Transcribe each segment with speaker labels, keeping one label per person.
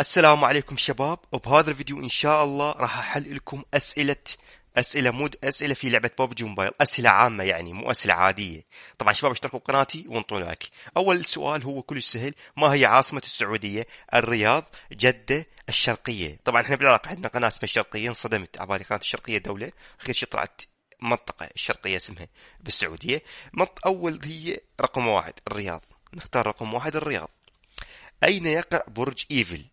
Speaker 1: السلام عليكم شباب وبهذا الفيديو ان شاء الله راح احل لكم اسئله اسئله مود اسئله في لعبه ببجي موبايل اسئله عامه يعني مو اسئله عاديه طبعا شباب اشتركوا بقناتي وانطوا لايك اول سؤال هو كلش سهل ما هي عاصمه السعوديه الرياض جده الشرقيه طبعا احنا بالعراق عندنا قناه اسمها الشرقيه انصدمت على بالي قناه الشرقيه دوله اخر شيء طلعت منطقه الشرقيه اسمها بالسعوديه مط اول هي رقم واحد الرياض نختار رقم واحد الرياض اين يقع برج ايفل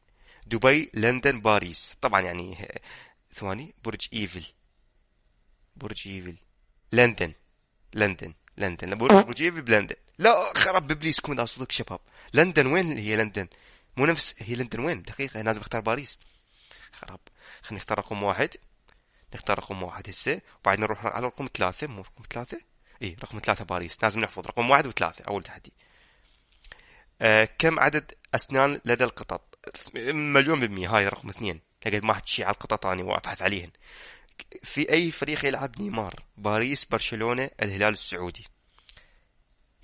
Speaker 1: دبي لندن باريس طبعا يعني آه، ثواني برج ايفل برج ايفل لندن لندن لندن برج ايفل بلندن لا خرب ابليس كون ذا صدق شباب لندن وين هي لندن مو نفس هي لندن وين دقيقه لازم اختار باريس خرب خلينا نختار رقم واحد نختار رقم واحد هسه وبعدين نروح على رقم ثلاثة مو رقم ثلاثة اي رقم ثلاثة باريس لازم نحفظ رقم واحد وثلاثة اول تحدي آه كم عدد اسنان لدى القطط مليون بالمية هاي رقم اثنين لقد ما حد شي على القططاني وابحث عليهن في اي فريق يلعب نيمار باريس برشلونة الهلال السعودي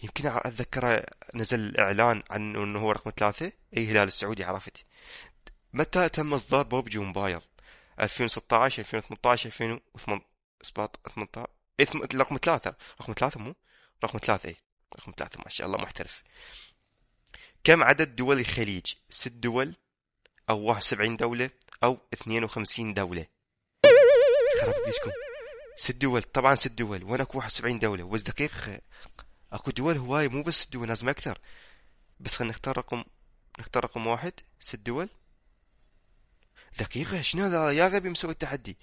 Speaker 1: يمكن اتذكر نزل اعلان عن انه هو رقم ثلاثة اي هلال السعودي عرفت متى تم اصدار بوب موبايل 2016 2018 2018 رقم ثلاثة رقم ثلاثة مو رقم ثلاثة اي رقم ثلاثة ما شاء الله محترف كم عدد دول الخليج؟ ست دول أو 71 دولة أو 52 دولة خربت ست دول طبعا ست دول وين اكو 71 دولة بس دقيق اكو دول هواي مو بس ست دول لازم اكثر بس خلينا نختار رقم نختار رقم واحد ست دول دقيقة شنو هذا يا غبي مسوي التحدي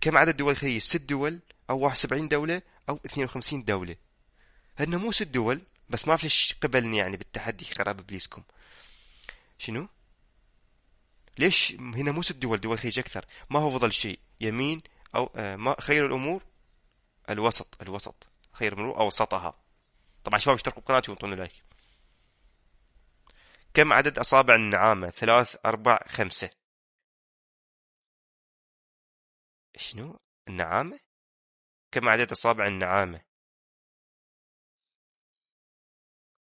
Speaker 1: كم عدد دول الخليج ست دول أو 71 دولة أو 52 دولة هن مو ست دول بس ما فيش ليش قبلني يعني بالتحدي خراب ابليسكم شنو ليش هنا مو ست دول دول خيج اكثر ما هو افضل شيء يمين او آه، ما خير الامور الوسط الوسط خير الامور اوسطها طبعا شباب اشتركوا بقناتي وانطوني لايك كم عدد اصابع النعامه ثلاث اربع خمسه شنو النعامه كم عدد اصابع النعامه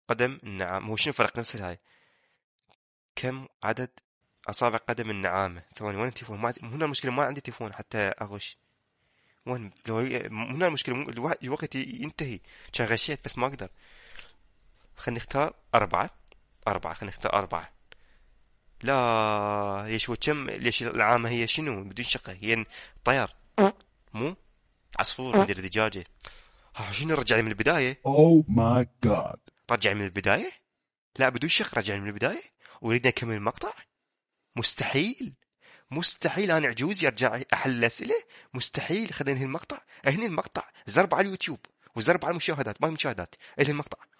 Speaker 1: قدم النعام هو شنو فرق نفس الهاي كم عدد اصابع قدم النعامه ثواني وين التليفون ما هنا المشكله ما عندي تليفون حتى اغش وين لو هنا المشكله الوقت, الوقت ينتهي كان غشيت بس ما اقدر خلينا نختار أربعة أربعة خلينا نختار أربعة لا ليش هو كم ليش العامة هي شنو بدون شقة هي طير مو عصفور مدري دجاجة آه، شنو رجع من البداية أو ماي جاد رجع من البداية لا بدون شك رجع من البداية وريدنا نكمل المقطع مستحيل مستحيل انا عجوز يرجع احل الاسئله مستحيل خلينا ننهي المقطع انهي المقطع زرب على اليوتيوب وزرب على المشاهدات ما المشاهدات انهي المقطع